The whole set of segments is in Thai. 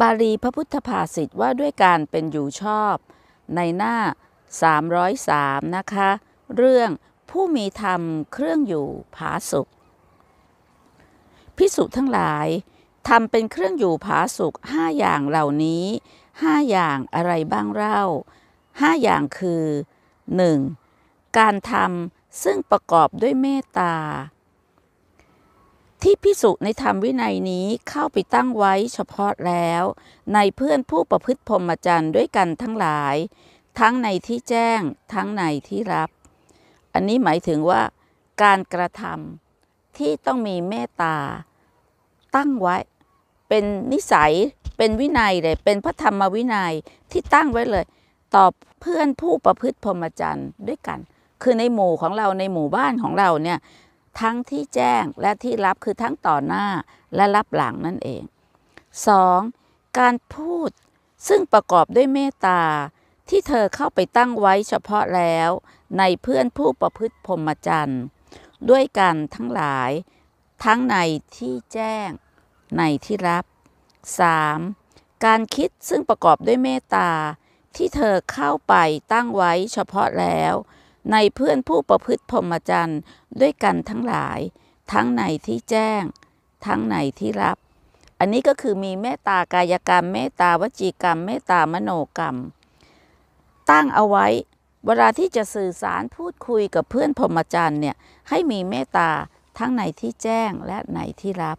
บาลีพระพุทธภาษิตว่าด้วยการเป็นอยู่ชอบ ในหน้า 303 นะคะ เรื่องผู้มีธรรมเครื่องอยู่ผาสุขพิสุทั้งหลายทำเป็นเครื่องอยู่ผาสุขห้าอย่างเหล่านี้ห้าอย่างอะไรบ้างเล่าห้าอย่างคือ 1. การทำซึ่งประกอบด้วยเมตตาที่พิสุในธรรมวินัยนี้เข้าไปตั้งไว้เฉพาะแล้ว ในเพื่อนผู้ประพฤติพรหมจรรย์ด้วยกันทั้งหลาย ทั้งในที่แจ้งทั้งในที่รับ อันนี้หมายถึงว่าการกระทำที่ต้องมีเมตตาตั้งไว้ เป็นนิสัยเป็นวินัยเลยเป็นพระธรรมวินัยที่ตั้งไว้เลยต่อเพื่อนผู้ประพฤติพรหมจรรย์ด้วยกัน คือในหมู่ของเราในหมู่บ้านของเราเนี่ยทั้งที่แจ้งและที่รับคือทั้งต่อหน้าและรับหลังนั่นเอง 2. การพูดซึ่งประกอบด้วยเมตตาที่เธอเข้าไปตั้งไว้เฉพาะแล้ว ในเพื่อนผู้ประพฤติพรหมจรรย์ ด้วยกันทั้งหลาย ทั้งในที่แจ้งในที่รับ 3. การคิดซึ่งประกอบด้วยเมตตาที่เธอเข้าไปตั้งไว้เฉพาะแล้วในเพื่อนผู้ประพฤติพรหมจรรย์ด้วยกันทั้งหลาย ทั้งในที่แจ้งทั้งในที่รับ อันนี้ก็คือมีเมตตากายกรรมเมตตาวจีกรรมเมตตามโนกรรม ตั้งเอาไว้ เวลาที่จะสื่อสารพูดคุยกับเพื่อนพรหมจรรย์เนี่ยให้มีเมตตาทั้งในที่แจ้งและในที่รับ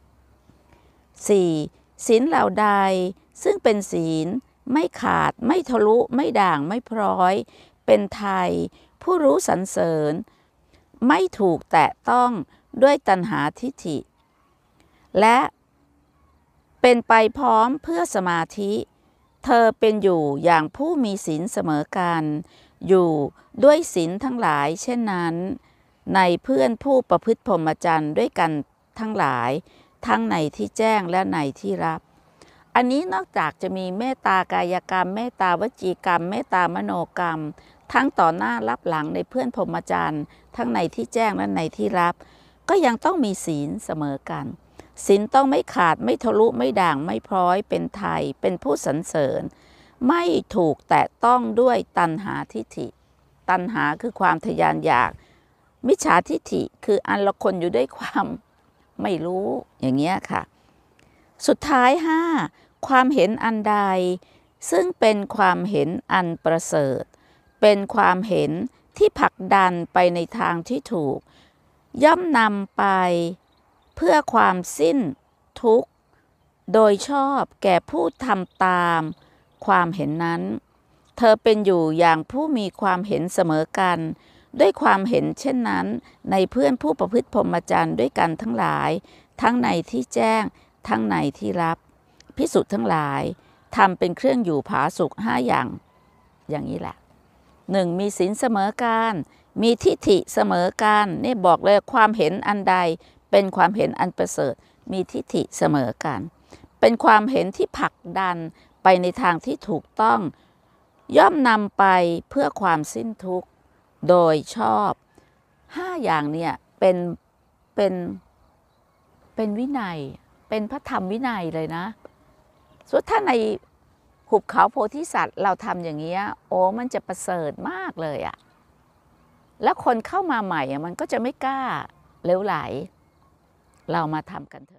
4. ศีลเหล่าใดซึ่งเป็นศีลไม่ขาด ไม่ทะลุไม่ด่างไม่พร้อย เป็นไทยผู้รู้สรรเสริญไม่ถูกแตะต้องด้วยตัณหาทิฏฐิ และเป็นไปพร้อมเพื่อสมาธิ เธอเป็นอยู่อย่างผู้มีศีลเสมอกัน อยู่ด้วยศีลทั้งหลาย เช่นนั้น ในเพื่อนผู้ประพฤติพรหมจรรย์ด้วยกันทั้งหลายทั้งในที่แจ้งและในที่รับ อันนี้นอกจากจะมีเมตตากายกรรม เมตตาวจีกรรม เมตตามโนกรรมทั้งต่อหน้ารับหลังในเพื่อนพรหมจารย์ ทั้งในที่แจ้งและในที่รับ ก็ยังต้องมีศีลเสมอกันศีลต้องไม่ขาดไม่ทะลุไม่ด่างไม่พร้อยเป็นไทยเป็นผู้สรรเสริญไม่ถูกแตะต้องด้วยตันหาทิฐิ ตันหาคือความทยานอยากมิจฉาทิฐิคืออันละคนอยู่ด้วยความไม่รู้อย่างเงี้ยค่ะ สุดท้าย 5. ความเห็นอันใด ซึ่งเป็นความเห็นอันประเสริฐเป็นความเห็นที่ผลักดันไปในทางที่ถูก ย่อมนำไปเพื่อความสิ้นทุกข์ โดยชอบแก่ผู้ทำตาม ความเห็นนั้น เธอเป็นอยู่อย่างผู้มีความเห็นเสมอกัน ด้วยความเห็นเช่นนั้น ในเพื่อนผู้ประพฤติพรหมจรรย์ด้วยกันทั้งหลาย ทั้งในที่แจ้งทั้งในที่รับพิสุทธ์ทั้งหลายทำเป็นเครื่องอยู่ผาสุขห้าอย่าง อย่างนี้แหละหนึ่งมีศีลเสมอการมีทิฏฐิเสมอการนี่บอกเลยความเห็นอันใด เป็นความเห็นอันประเสริฐ มีทิฏฐิเสมอการเป็นความเห็นที่ผลักดันไปในทางที่ถูกต้องย่อมนำไปเพื่อความสิ้นทุกข์โดยชอบห้าอย่างเนี่ยเป็นเป็นเป็นวินัยเป็นพระธรรมวินัยเลยนะสุดท่้าในหุบเขาโพธิสัตว์เราทำอย่างเงี้ยโอ้มันจะประเสริฐมากเลยอะแล้วคนเข้ามาใหม่อะมันก็จะไม่กล้าเลี้ยวไหลเรามาทำกันเถอะ